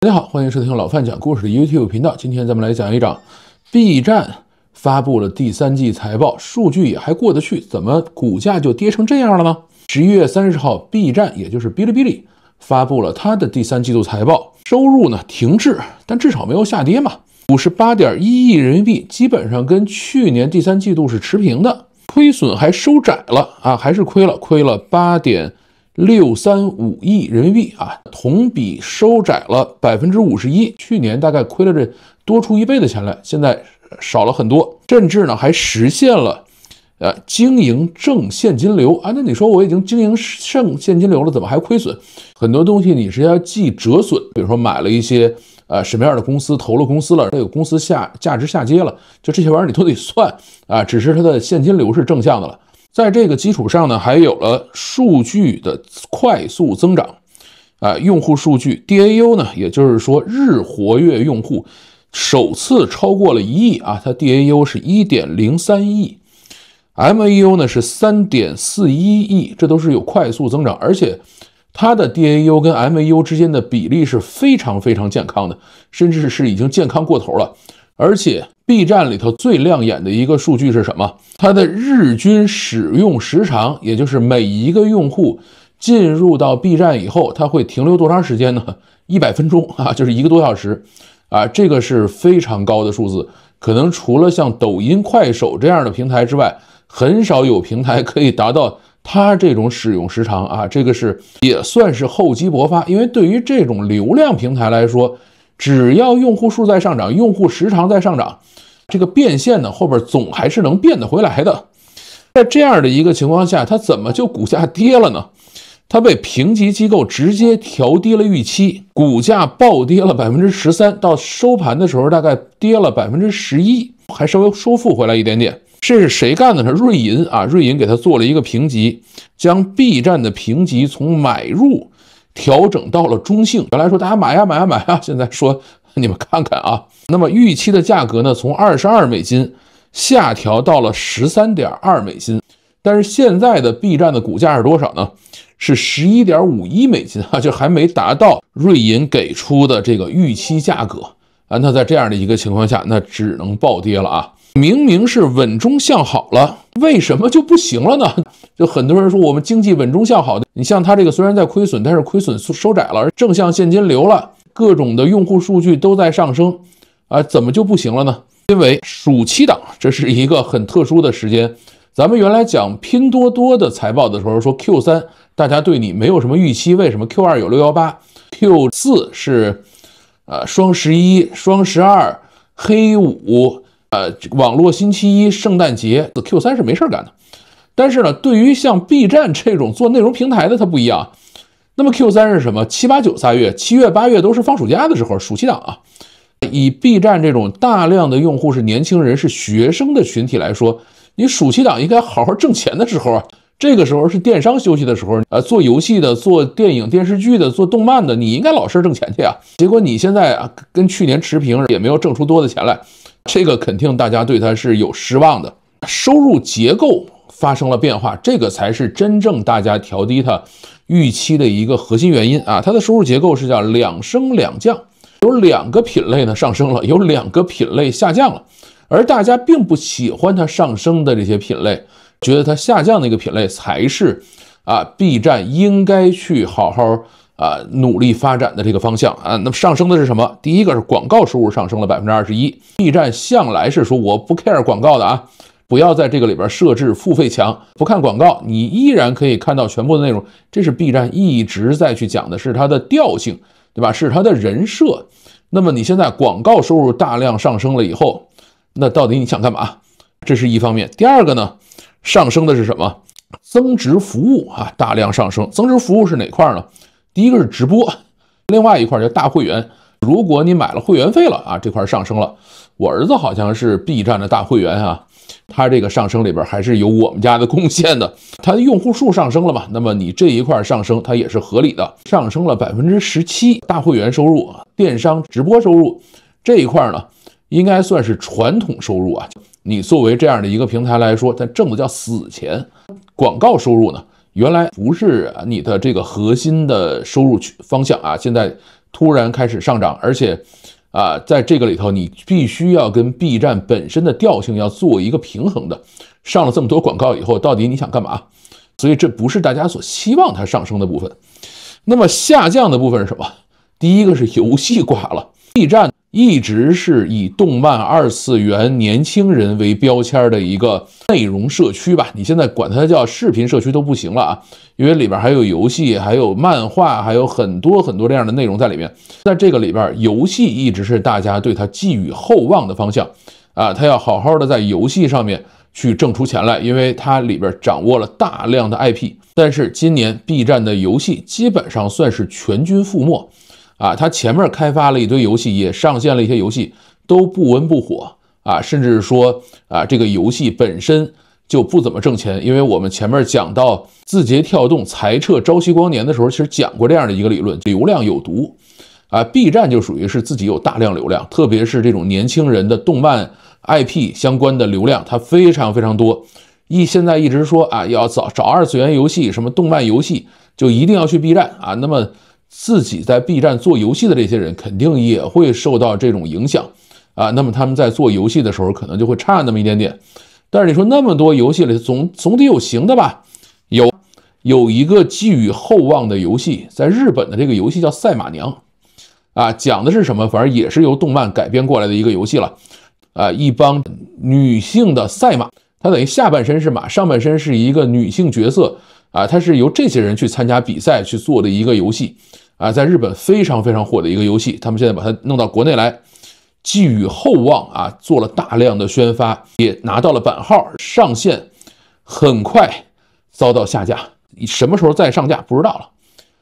大家好，欢迎收听老范讲故事的 YouTube 频道。今天咱们来讲一讲，B 站发布了第三季财报，数据也还过得去，怎么股价就跌成这样了呢？十一月三十号，B 站也就是哔哩哔哩发布了它的第三季度财报，收入呢停滞，但至少没有下跌嘛，五十八点一亿人民币，基本上跟去年第三季度是持平的，亏损还收窄了啊，还是亏了，亏了八点。六三五亿人民币啊，同比收窄了百分之五十一。去年大概亏了这多出一倍的钱来，现在少了很多，甚至呢还实现了，呃，经营正现金流。啊。那你说我已经经营剩现金流了，怎么还亏损？很多东西你是要记折损，比如说买了一些呃什么样的公司，投了公司了，这个公司下价值下跌了，就这些玩意儿你都得算啊。只是它的现金流是正向的了。在这个基础上呢，还有了数据的快速增长，啊，用户数据 DAU 呢，也就是说日活跃用户首次超过了一亿啊，它 DAU 是一点零三亿，MAU 呢是三点四一亿，这都是有快速增长，而且它的 DAU 跟 MAU 之间的比例是非常非常健康的，甚至是已经健康过头了。而且，B 站里头最亮眼的一个数据是什么？它的日均使用时长，也就是每一个用户进入到 B 站以后，它会停留多长时间呢？一百分钟啊，就是一个多小时啊，这个是非常高的数字。可能除了像抖音、快手这样的平台之外，很少有平台可以达到它这种使用时长啊。这个是也算是厚积薄发，因为对于这种流量平台来说。只要用户数在上涨，用户时长在上涨，这个变现呢后边总还是能变得回来的。在这样的一个情况下，它怎么就股价跌了呢？它被评级机构直接调低了预期，股价暴跌了百分之十三，到收盘的时候大概跌了百分之十一，还稍微收复回来一点点。这是谁干的？是瑞银啊，瑞银给它做了一个评级，将 B 站的评级从买入。调整到了中性，原来说大家买呀买呀买呀，现在说你们看看啊。那么预期的价格呢，从二十二美金下调到了十三点二美金，但是现在的 B 站的股价是多少呢？是十一点五一美金啊，就还没达到瑞银给出的这个预期价格啊。那在这样的一个情况下，那只能暴跌了啊。明明是稳中向好了，为什么就不行了呢？就很多人说我们经济稳中向好的，你像他这个虽然在亏损，但是亏损收窄了，正向现金流了，各种的用户数据都在上升，啊，怎么就不行了呢？因为暑期档这是一个很特殊的时间。咱们原来讲拼多多的财报的时候说 Q 三大家对你没有什么预期，为什么 Q 二有六幺八，Q 四是，呃，双十一、双十二、黑五。呃，网络星期一、圣诞节，Q 三是没事干的。但是呢，对于像 B 站这种做内容平台的，它不一样。那么 Q 三是什么？七八九仨月，七月、八月都是放暑假的时候，暑期档啊。以 B 站这种大量的用户是年轻人、是学生的群体来说，你暑期档应该好好挣钱的时候啊，这个时候是电商休息的时候，呃，做游戏的、做电影电视剧的、做动漫的，你应该老实挣钱去啊。结果你现在啊，跟去年持平，也没有挣出多的钱来。这个肯定大家对它是有失望的，收入结构发生了变化，这个才是真正大家调低它预期的一个核心原因啊！它的收入结构是叫两升两降，有两个品类呢上升了，有两个品类下降了，而大家并不喜欢它上升的这些品类，觉得它下降的一个品类才是啊，B 站应该去好好。啊，努力发展的这个方向啊，那么上升的是什么？第一个是广告收入上升了百分之二十一。B 站向来是说我不 care 广告的啊，不要在这个里边设置付费墙，不看广告你依然可以看到全部的内容，这是 B 站一直在去讲的是它的调性，对吧？是它的人设。那么你现在广告收入大量上升了以后，那到底你想干嘛？这是一方面。第二个呢，上升的是什么？增值服务啊，大量上升。增值服务是哪块呢？第一个是直播，另外一块叫大会员。如果你买了会员费了啊，这块上升了。我儿子好像是 B 站的大会员啊，他这个上升里边还是有我们家的贡献的。他的用户数上升了嘛，那么你这一块上升，它也是合理的，上升了百分之十七。大会员收入、电商直播收入这一块呢，应该算是传统收入啊。你作为这样的一个平台来说，它挣的叫死钱。广告收入呢？原来不是你的这个核心的收入方向啊，现在突然开始上涨，而且啊，在这个里头你必须要跟 B 站本身的调性要做一个平衡的。上了这么多广告以后，到底你想干嘛？所以这不是大家所希望它上升的部分。那么下降的部分是什么？第一个是游戏寡了，B 站。一直是以动漫、二次元、年轻人为标签的一个内容社区吧？你现在管它叫视频社区都不行了啊，因为里边还有游戏，还有漫画，还有很多很多这样的内容在里面。在这个里边，游戏一直是大家对它寄予厚望的方向啊，它要好好的在游戏上面去挣出钱来，因为它里边掌握了大量的 IP。但是今年 B 站的游戏基本上算是全军覆没。啊，他前面开发了一堆游戏，也上线了一些游戏，都不温不火啊，甚至说啊，这个游戏本身就不怎么挣钱。因为我们前面讲到字节跳动裁撤朝夕光年的时候，其实讲过这样的一个理论：流量有毒啊。B 站就属于是自己有大量流量，特别是这种年轻人的动漫 IP 相关的流量，它非常非常多。一现在一直说啊，要找找二次元游戏，什么动漫游戏，就一定要去 B 站啊。那么。自己在 B 站做游戏的这些人肯定也会受到这种影响啊，那么他们在做游戏的时候可能就会差那么一点点。但是你说那么多游戏里总总得有行的吧？有有一个寄予厚望的游戏，在日本的这个游戏叫《赛马娘》啊，讲的是什么？反正也是由动漫改编过来的一个游戏了啊，一帮女性的赛马，它等于下半身是马，上半身是一个女性角色。啊，它是由这些人去参加比赛去做的一个游戏，啊，在日本非常非常火的一个游戏，他们现在把它弄到国内来，寄予厚望啊，做了大量的宣发，也拿到了版号上线，很快遭到下架，什么时候再上架不知道了，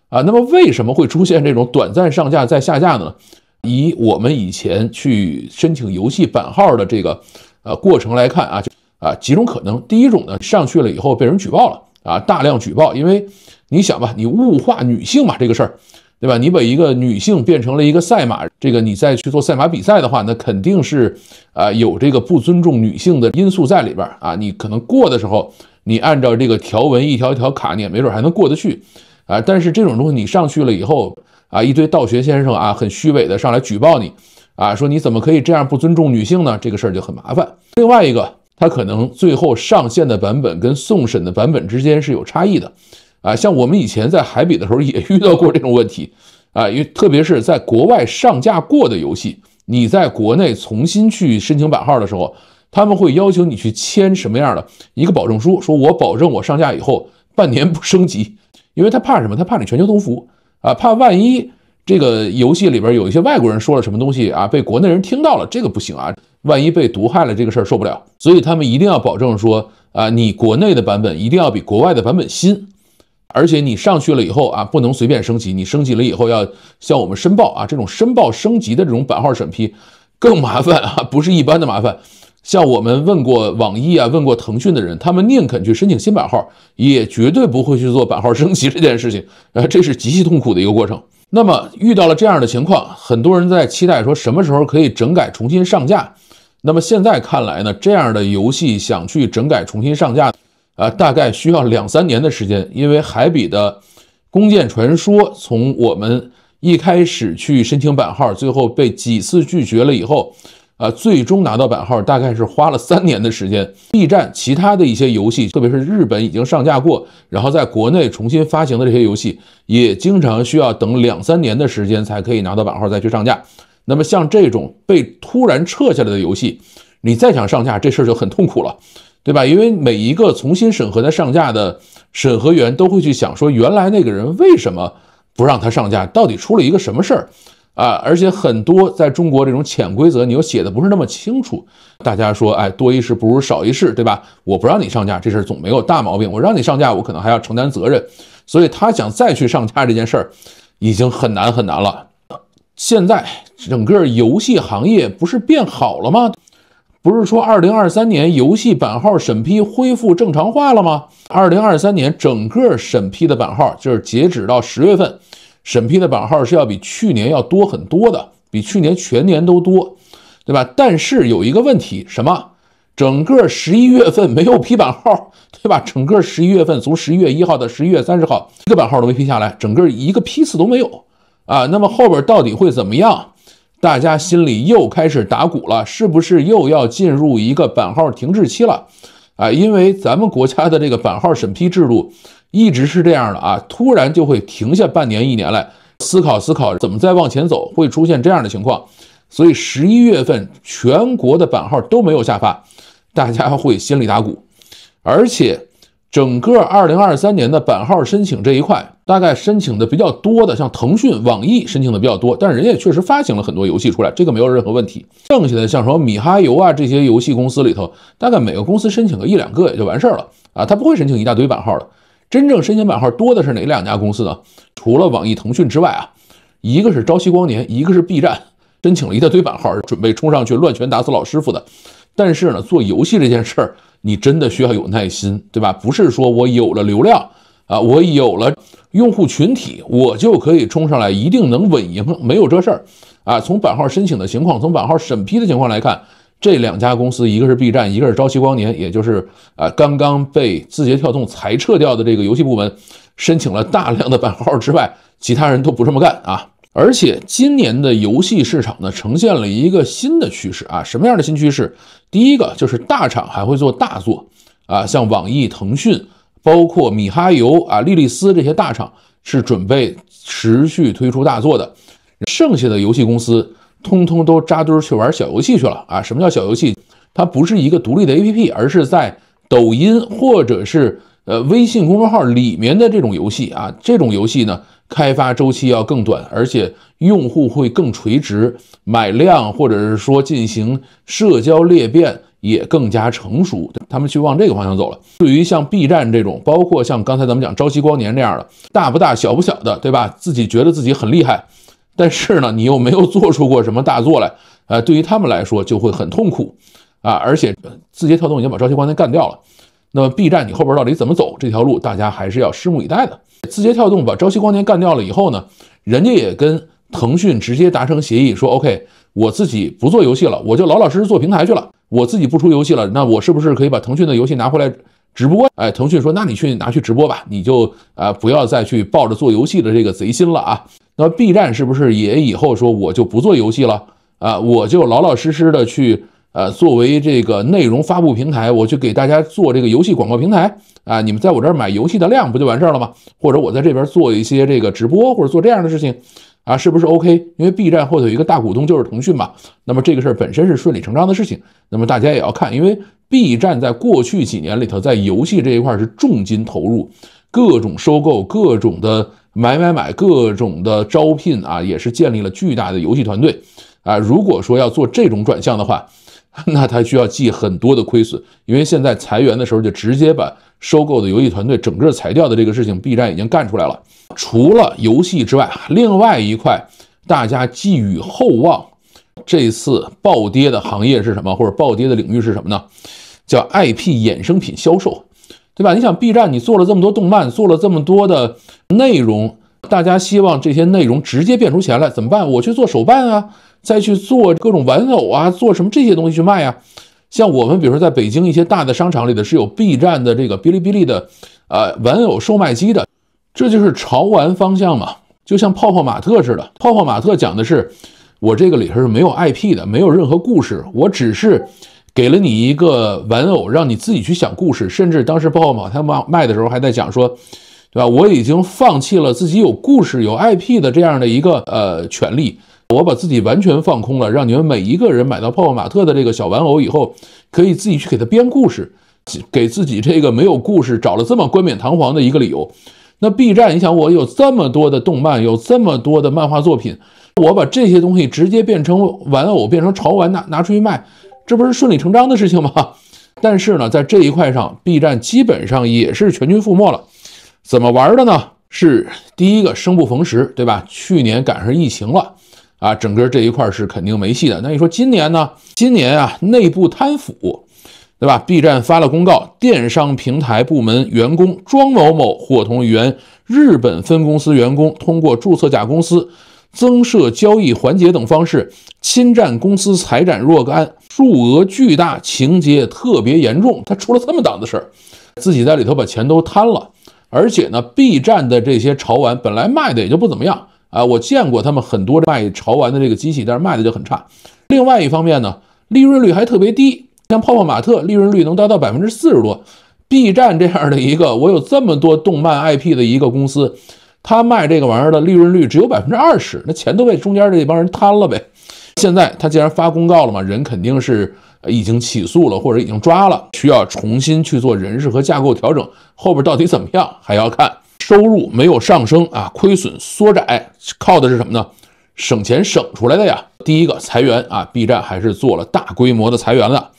啊，那么为什么会出现这种短暂上架再下架呢？以我们以前去申请游戏版号的这个呃过程来看啊，啊几种可能，第一种呢，上去了以后被人举报了。啊，大量举报，因为你想吧，你物化女性嘛，这个事儿，对吧？你把一个女性变成了一个赛马，这个你再去做赛马比赛的话，那肯定是啊有这个不尊重女性的因素在里边儿啊。你可能过的时候，你按照这个条文一条一条卡，你也没准还能过得去啊。但是这种东西你上去了以后啊，一堆道学先生啊，很虚伪的上来举报你啊，说你怎么可以这样不尊重女性呢？这个事儿就很麻烦。另外一个。它可能最后上线的版本跟送审的版本之间是有差异的，啊，像我们以前在海比的时候也遇到过这种问题，啊，因为特别是在国外上架过的游戏，你在国内重新去申请版号的时候，他们会要求你去签什么样的一个保证书，说我保证我上架以后半年不升级，因为他怕什么？他怕你全球同服啊，怕万一。这个游戏里边有一些外国人说了什么东西啊，被国内人听到了，这个不行啊！万一被毒害了，这个事儿受不了。所以他们一定要保证说啊，你国内的版本一定要比国外的版本新，而且你上去了以后啊，不能随便升级。你升级了以后要向我们申报啊，这种申报升级的这种版号审批更麻烦啊，不是一般的麻烦。像我们问过网易啊、问过腾讯的人，他们宁肯去申请新版号，也绝对不会去做版号升级这件事情。呃，这是极其痛苦的一个过程。那么遇到了这样的情况，很多人在期待说什么时候可以整改重新上架。那么现在看来呢，这样的游戏想去整改重新上架，啊，大概需要两三年的时间，因为海比的《弓箭传说》从我们一开始去申请版号，最后被几次拒绝了以后。啊，最终拿到版号大概是花了三年的时间。B 站其他的一些游戏，特别是日本已经上架过，然后在国内重新发行的这些游戏，也经常需要等两三年的时间才可以拿到版号再去上架。那么像这种被突然撤下来的游戏，你再想上架这事儿就很痛苦了，对吧？因为每一个重新审核的上架的审核员都会去想说，原来那个人为什么不让他上架？到底出了一个什么事儿？啊，而且很多在中国这种潜规则，你又写的不是那么清楚。大家说，哎，多一事不如少一事，对吧？我不让你上架，这事儿总没有大毛病。我让你上架，我可能还要承担责任。所以他想再去上架这件事儿，已经很难很难了。现在整个游戏行业不是变好了吗？不是说二零二三年游戏版号审批恢复正常化了吗？二零二三年整个审批的版号，就是截止到十月份。审批的版号是要比去年要多很多的，比去年全年都多，对吧？但是有一个问题，什么？整个十一月份没有批版号，对吧？整个十一月份，从十一月一号到十一月三十号，一个版号都没批下来，整个一个批次都没有啊。那么后边到底会怎么样？大家心里又开始打鼓了，是不是又要进入一个版号停滞期了？啊，因为咱们国家的这个版号审批制度一直是这样的啊，突然就会停下半年一年来思考思考怎么再往前走，会出现这样的情况，所以十一月份全国的版号都没有下发，大家会心里打鼓，而且。整个二零二三年的版号申请这一块，大概申请的比较多的，像腾讯、网易申请的比较多，但是人家也确实发行了很多游戏出来，这个没有任何问题。剩下的像什么米哈游啊这些游戏公司里头，大概每个公司申请个一两个也就完事儿了啊，他不会申请一大堆版号的。真正申请版号多的是哪两家公司呢？除了网易、腾讯之外啊，一个是朝夕光年，一个是 B 站，申请了一大堆版号，准备冲上去乱拳打死老师傅的。但是呢，做游戏这件事儿，你真的需要有耐心，对吧？不是说我有了流量啊，我有了用户群体，我就可以冲上来，一定能稳赢，没有这事儿啊。从版号申请的情况，从版号审批的情况来看，这两家公司，一个是 B 站，一个是朝夕光年，也就是啊，刚刚被字节跳动裁撤掉的这个游戏部门，申请了大量的版号之外，其他人都不这么干啊。而且今年的游戏市场呢，呈现了一个新的趋势啊。什么样的新趋势？第一个就是大厂还会做大作啊，像网易、腾讯，包括米哈游啊、莉莉丝这些大厂是准备持续推出大作的。剩下的游戏公司，通通都扎堆去玩小游戏去了啊。什么叫小游戏？它不是一个独立的 APP，而是在抖音或者是。呃，微信公众号里面的这种游戏啊，这种游戏呢，开发周期要更短，而且用户会更垂直，买量或者是说进行社交裂变也更加成熟，他们去往这个方向走了。对于像 B 站这种，包括像刚才咱们讲朝夕光年这样的，大不大小不小的，对吧？自己觉得自己很厉害，但是呢，你又没有做出过什么大作来，呃，对于他们来说就会很痛苦啊！而且字节跳动已经把朝夕光年干掉了。那么 B 站你后边到底怎么走这条路，大家还是要拭目以待的。字节跳动把朝夕光年干掉了以后呢，人家也跟腾讯直接达成协议，说 OK，我自己不做游戏了，我就老老实实做平台去了。我自己不出游戏了，那我是不是可以把腾讯的游戏拿回来？直播？哎，腾讯说，那你去拿去直播吧，你就啊不要再去抱着做游戏的这个贼心了啊。那么 B 站是不是也以后说我就不做游戏了啊？我就老老实实的去。呃，作为这个内容发布平台，我去给大家做这个游戏广告平台啊，你们在我这儿买游戏的量不就完事儿了吗？或者我在这边做一些这个直播或者做这样的事情啊，是不是 OK？因为 B 站后头一个大股东就是腾讯嘛，那么这个事儿本身是顺理成章的事情。那么大家也要看，因为 B 站在过去几年里头在游戏这一块是重金投入，各种收购、各种的买买买、各种的招聘啊，也是建立了巨大的游戏团队啊。如果说要做这种转向的话，那他需要记很多的亏损，因为现在裁员的时候就直接把收购的游戏团队整个裁掉的这个事情，B 站已经干出来了。除了游戏之外，另外一块大家寄予厚望，这次暴跌的行业是什么，或者暴跌的领域是什么呢？叫 IP 衍生品销售，对吧？你想，B 站你做了这么多动漫，做了这么多的内容，大家希望这些内容直接变出钱来，怎么办？我去做手办啊。再去做各种玩偶啊，做什么这些东西去卖啊？像我们，比如说在北京一些大的商场里的是有 B 站的这个哔哩哔哩的呃玩偶售卖机的，这就是潮玩方向嘛，就像泡泡玛特似的。泡泡玛特讲的是我这个里头是没有 IP 的，没有任何故事，我只是给了你一个玩偶，让你自己去想故事。甚至当时泡泡玛特卖卖的时候还在讲说，对吧？我已经放弃了自己有故事有 IP 的这样的一个呃权利。我把自己完全放空了，让你们每一个人买到泡泡玛特的这个小玩偶以后，可以自己去给他编故事，给自己这个没有故事找了这么冠冕堂皇的一个理由。那 B 站，你想我有这么多的动漫，有这么多的漫画作品，我把这些东西直接变成玩偶，变成潮玩拿拿出去卖，这不是顺理成章的事情吗？但是呢，在这一块上，B 站基本上也是全军覆没了。怎么玩的呢？是第一个生不逢时，对吧？去年赶上疫情了。啊，整个这一块是肯定没戏的。那你说今年呢？今年啊，内部贪腐，对吧？B 站发了公告，电商平台部门员工庄某某伙同原日本分公司员工，通过注册假公司、增设交易环节等方式，侵占公司财产若干，数额巨大，情节特别严重。他出了这么档子事儿，自己在里头把钱都贪了，而且呢，B 站的这些潮玩本来卖的也就不怎么样。啊，我见过他们很多卖潮玩的这个机器，但是卖的就很差。另外一方面呢，利润率还特别低，像泡泡玛特利润率能达到百分之四十多，B 站这样的一个我有这么多动漫 IP 的一个公司，他卖这个玩意儿的利润率只有百分之二十，那钱都被中间这帮人贪了呗。现在他既然发公告了嘛，人肯定是已经起诉了或者已经抓了，需要重新去做人事和架构调整，后边到底怎么样还要看。收入没有上升啊，亏损缩窄，靠的是什么呢？省钱省出来的呀。第一个裁员啊，B 站还是做了大规模的裁员了，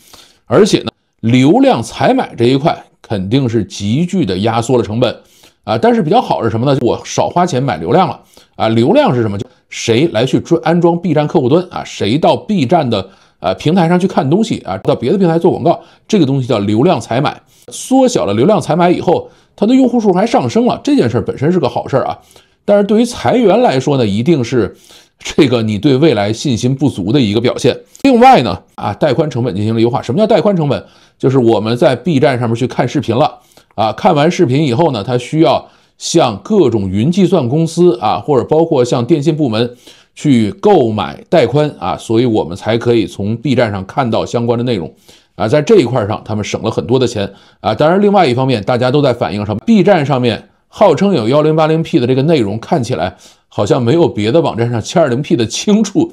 而且呢，流量采买这一块肯定是急剧的压缩了成本啊。但是比较好是什么呢？我少花钱买流量了啊。流量是什么？就谁来去装安装 B 站客户端啊，谁到 B 站的呃平台上去看东西啊，到别的平台做广告，这个东西叫流量采买。缩小了流量采买以后。它的用户数还上升了，这件事本身是个好事儿啊，但是对于裁员来说呢，一定是这个你对未来信心不足的一个表现。另外呢，啊，带宽成本进行了优化。什么叫带宽成本？就是我们在 B 站上面去看视频了，啊，看完视频以后呢，它需要向各种云计算公司啊，或者包括像电信部门去购买带宽啊，所以我们才可以从 B 站上看到相关的内容。啊，在这一块上，他们省了很多的钱啊。当然，另外一方面，大家都在反映什么？B 站上面号称有幺零八零 P 的这个内容，看起来好像没有别的网站上七二零 P 的清楚。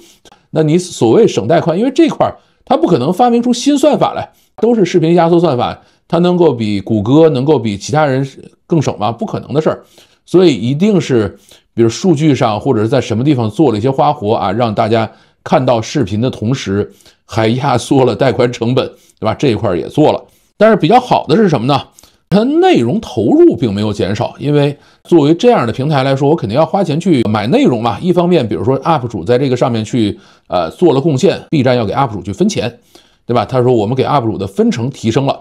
那你所谓省带宽，因为这块儿它不可能发明出新算法来，都是视频压缩算法，它能够比谷歌能够比其他人更省吗？不可能的事儿。所以一定是，比如数据上或者是在什么地方做了一些花活啊，让大家看到视频的同时。还压缩了贷款成本，对吧？这一块也做了，但是比较好的是什么呢？它内容投入并没有减少，因为作为这样的平台来说，我肯定要花钱去买内容嘛。一方面，比如说 UP 主在这个上面去呃做了贡献，B 站要给 UP 主去分钱，对吧？他说我们给 UP 主的分成提升了。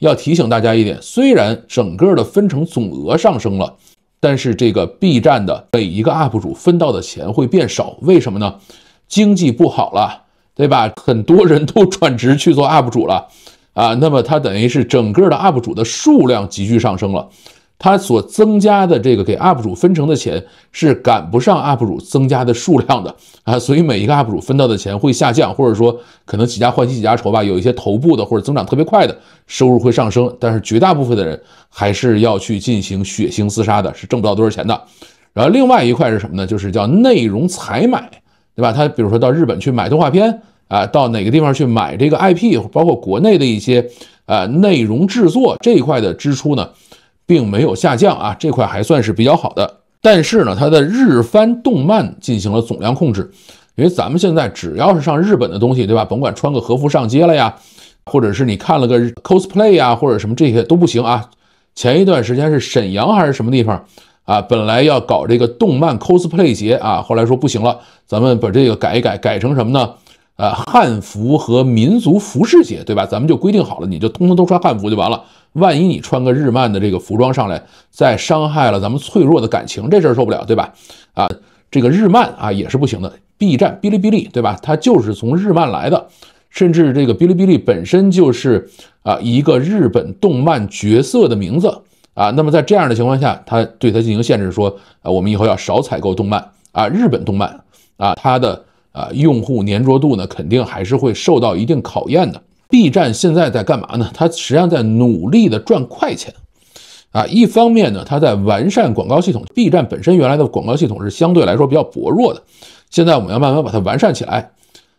要提醒大家一点，虽然整个的分成总额上升了，但是这个 B 站的每一个 UP 主分到的钱会变少，为什么呢？经济不好了。对吧？很多人都转职去做 UP 主了啊，那么他等于是整个的 UP 主的数量急剧上升了，他所增加的这个给 UP 主分成的钱是赶不上 UP 主增加的数量的啊，所以每一个 UP 主分到的钱会下降，或者说可能几家欢喜几家愁吧。有一些头部的或者增长特别快的收入会上升，但是绝大部分的人还是要去进行血腥厮杀的，是挣不到多少钱的。然后另外一块是什么呢？就是叫内容采买。对吧？他比如说到日本去买动画片啊，到哪个地方去买这个 IP，包括国内的一些呃内容制作这一块的支出呢，并没有下降啊，这块还算是比较好的。但是呢，它的日番动漫进行了总量控制，因为咱们现在只要是上日本的东西，对吧？甭管穿个和服上街了呀，或者是你看了个 cosplay 呀，或者什么这些都不行啊。前一段时间是沈阳还是什么地方？啊，本来要搞这个动漫 cosplay 节啊，后来说不行了，咱们把这个改一改，改成什么呢？呃，汉服和民族服饰节，对吧？咱们就规定好了，你就通通都穿汉服就完了。万一你穿个日漫的这个服装上来，再伤害了咱们脆弱的感情，这事儿受不了，对吧？啊，这个日漫啊也是不行的。B 站、哔哩哔哩，对吧？它就是从日漫来的，甚至这个哔哩哔哩本身就是啊一个日本动漫角色的名字。啊，那么在这样的情况下，他对他进行限制，说啊，我们以后要少采购动漫啊，日本动漫啊，它的啊用户粘着度呢，肯定还是会受到一定考验的。B 站现在在干嘛呢？它实际上在努力的赚快钱，啊，一方面呢，它在完善广告系统。B 站本身原来的广告系统是相对来说比较薄弱的，现在我们要慢慢把它完善起来，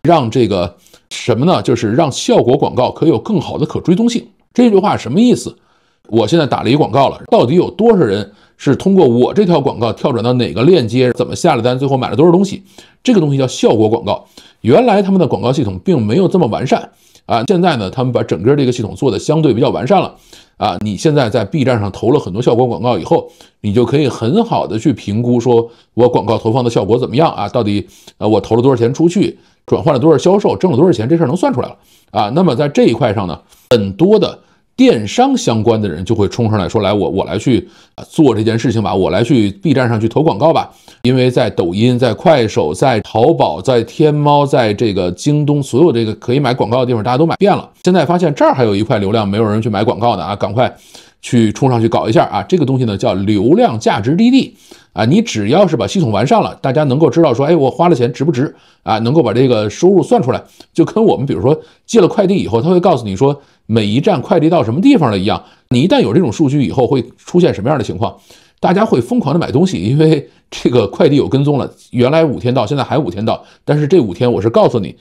让这个什么呢？就是让效果广告可有更好的可追踪性。这句话什么意思？我现在打了一广告了，到底有多少人是通过我这条广告跳转到哪个链接，怎么下了单，最后买了多少东西？这个东西叫效果广告。原来他们的广告系统并没有这么完善啊，现在呢，他们把整个这个系统做的相对比较完善了啊。你现在在 B 站上投了很多效果广告以后，你就可以很好的去评估，说我广告投放的效果怎么样啊？到底呃我投了多少钱出去，转换了多少销售，挣了多少钱？这事儿能算出来了啊。那么在这一块上呢，很多的。电商相关的人就会冲上来说：“来，我我来去啊做这件事情吧，我来去 B 站上去投广告吧。”因为在抖音、在快手、在淘宝、在天猫、在这个京东，所有这个可以买广告的地方，大家都买遍了。现在发现这儿还有一块流量没有人去买广告的啊，赶快去冲上去搞一下啊！这个东西呢叫流量价值低地啊，你只要是把系统完善了，大家能够知道说，哎，我花了钱值不值啊？能够把这个收入算出来，就跟我们比如说寄了快递以后，他会告诉你说。每一站快递到什么地方了一样，你一旦有这种数据以后，会出现什么样的情况？大家会疯狂的买东西，因为这个快递有跟踪了。原来五天到，现在还五天到，但是这五天我是告诉你，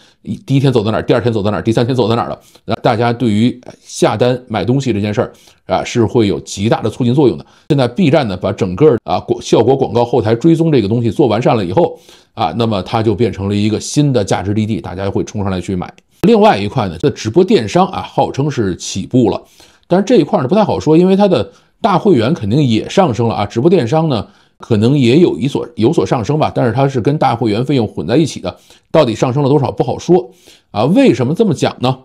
第一天走到哪儿，第二天走到哪儿，第三天走到哪儿了。那大家对于下单买东西这件事儿啊，是会有极大的促进作用的。现在 B 站呢，把整个啊广效果广告后台追踪这个东西做完善了以后啊，那么它就变成了一个新的价值立地，大家会冲上来去买。另外一块呢，这直播电商啊，号称是起步了，但是这一块呢不太好说，因为它的大会员肯定也上升了啊，直播电商呢可能也有一所有所上升吧，但是它是跟大会员费用混在一起的，到底上升了多少不好说啊。为什么这么讲呢？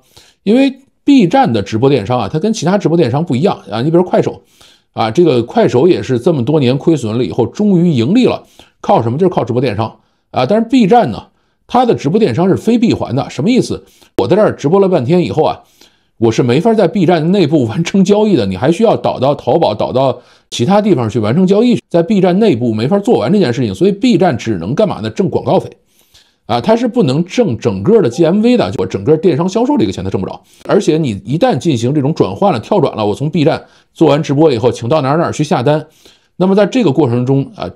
因为 B 站的直播电商啊，它跟其他直播电商不一样啊，你比如快手啊，这个快手也是这么多年亏损了以后终于盈利了，靠什么？就是靠直播电商啊，但是 B 站呢？他的直播电商是非闭环的，什么意思？我在这儿直播了半天以后啊，我是没法在 B 站内部完成交易的，你还需要导到淘宝、导到其他地方去完成交易，在 B 站内部没法做完这件事情，所以 B 站只能干嘛呢？挣广告费，啊，它是不能挣整个的 GMV 的，就整个电商销售这个钱它挣不着。而且你一旦进行这种转换了、跳转了，我从 B 站做完直播以后，请到哪儿哪儿去下单，那么在这个过程中啊。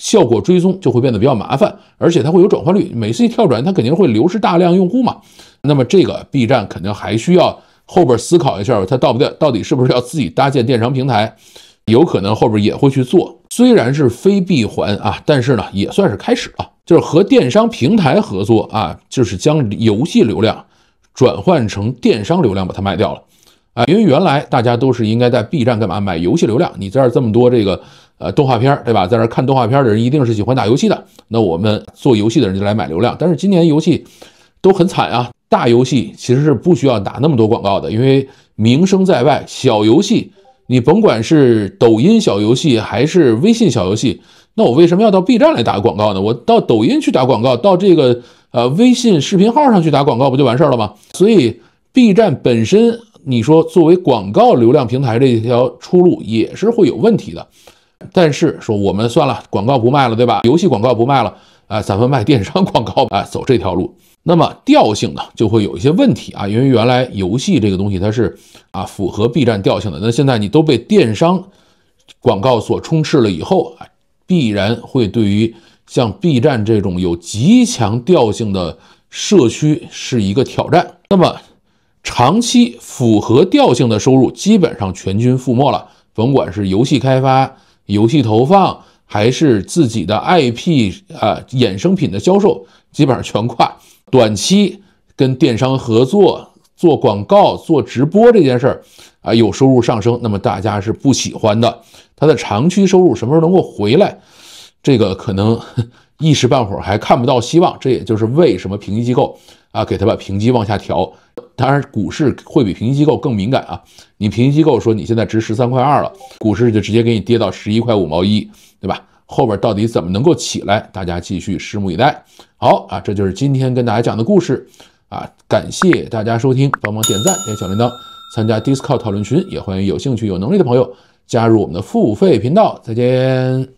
效果追踪就会变得比较麻烦，而且它会有转换率，每次一跳转，它肯定会流失大量用户嘛。那么这个 B 站肯定还需要后边思考一下，它到不掉到底是不是要自己搭建电商平台？有可能后边也会去做，虽然是非闭环啊，但是呢也算是开始了，就是和电商平台合作啊，就是将游戏流量转换成电商流量把它卖掉了啊，因为原来大家都是应该在 B 站干嘛买游戏流量，你这儿这么多这个。呃，动画片儿对吧？在那看动画片的人一定是喜欢打游戏的。那我们做游戏的人就来买流量。但是今年游戏都很惨啊！大游戏其实是不需要打那么多广告的，因为名声在外。小游戏，你甭管是抖音小游戏还是微信小游戏，那我为什么要到 B 站来打广告呢？我到抖音去打广告，到这个呃微信视频号上去打广告不就完事儿了吗？所以 B 站本身，你说作为广告流量平台这条出路也是会有问题的。但是说我们算了，广告不卖了，对吧？游戏广告不卖了，哎，咱们卖电商广告，哎，走这条路，那么调性呢，就会有一些问题啊，因为原来游戏这个东西它是啊符合 B 站调性的，那现在你都被电商广告所充斥了以后啊，必然会对于像 B 站这种有极强调性的社区是一个挑战。那么长期符合调性的收入基本上全军覆没了，甭管是游戏开发。游戏投放还是自己的 IP 啊衍生品的销售，基本上全跨。短期跟电商合作做广告、做直播这件事儿啊，有收入上升，那么大家是不喜欢的。它的长期收入什么时候能够回来？这个可能 一时半会儿还看不到希望。这也就是为什么评级机构。啊，给他把评级往下调，当然股市会比评级机构更敏感啊。你评级机构说你现在值十三块二了，股市就直接给你跌到十一块五毛一，对吧？后边到底怎么能够起来，大家继续拭目以待。好啊，这就是今天跟大家讲的故事啊，感谢大家收听，帮忙点赞点小铃铛，参加 Discord 讨论群，也欢迎有兴趣有能力的朋友加入我们的付费频道。再见。